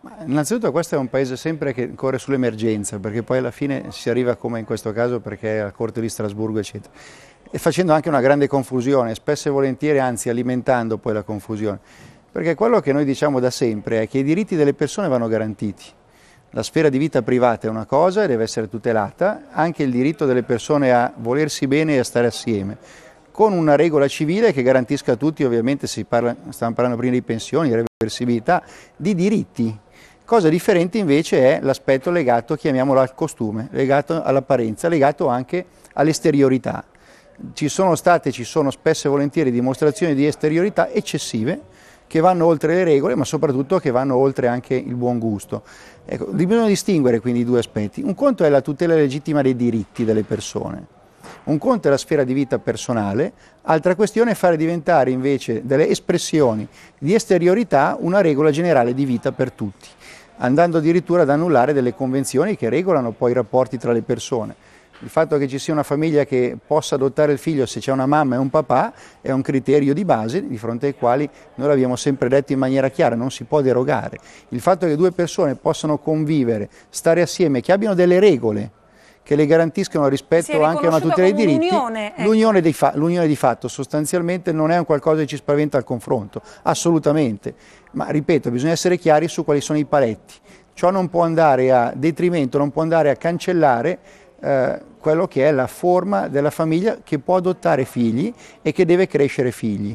Ma innanzitutto questo è un paese sempre che corre sull'emergenza, perché poi alla fine si arriva come in questo caso perché è la Corte di Strasburgo eccetera, e facendo anche una grande confusione, spesso e volentieri anzi alimentando poi la confusione, perché quello che noi diciamo da sempre è che i diritti delle persone vanno garantiti, la sfera di vita privata è una cosa e deve essere tutelata, anche il diritto delle persone a volersi bene e a stare assieme con una regola civile che garantisca a tutti, ovviamente si parla, stavamo parlando prima di pensioni, di reversibilità, di diritti, Cosa differente invece è l'aspetto legato, chiamiamolo al costume, legato all'apparenza, legato anche all'esteriorità. Ci sono state, ci sono spesso e volentieri dimostrazioni di esteriorità eccessive che vanno oltre le regole, ma soprattutto che vanno oltre anche il buon gusto. Ecco, bisogna distinguere quindi i due aspetti. Un conto è la tutela legittima dei diritti delle persone, un conto è la sfera di vita personale, altra questione è fare diventare invece delle espressioni di esteriorità una regola generale di vita per tutti, andando addirittura ad annullare delle convenzioni che regolano poi i rapporti tra le persone. Il fatto che ci sia una famiglia che possa adottare il figlio se c'è una mamma e un papà è un criterio di base di fronte ai quali noi l'abbiamo sempre detto in maniera chiara, non si può derogare. Il fatto che due persone possano convivere, stare assieme, che abbiano delle regole che le garantiscono rispetto anche a una tutela dei diritti. Ecco. L'unione, ecco. fa di fatto sostanzialmente non è un qualcosa che ci spaventa al confronto, assolutamente. Ma ripeto, bisogna essere chiari su quali sono i paletti. Ciò non può andare a detrimento, non può andare a cancellare eh, quello che è la forma della famiglia che può adottare figli e che deve crescere figli.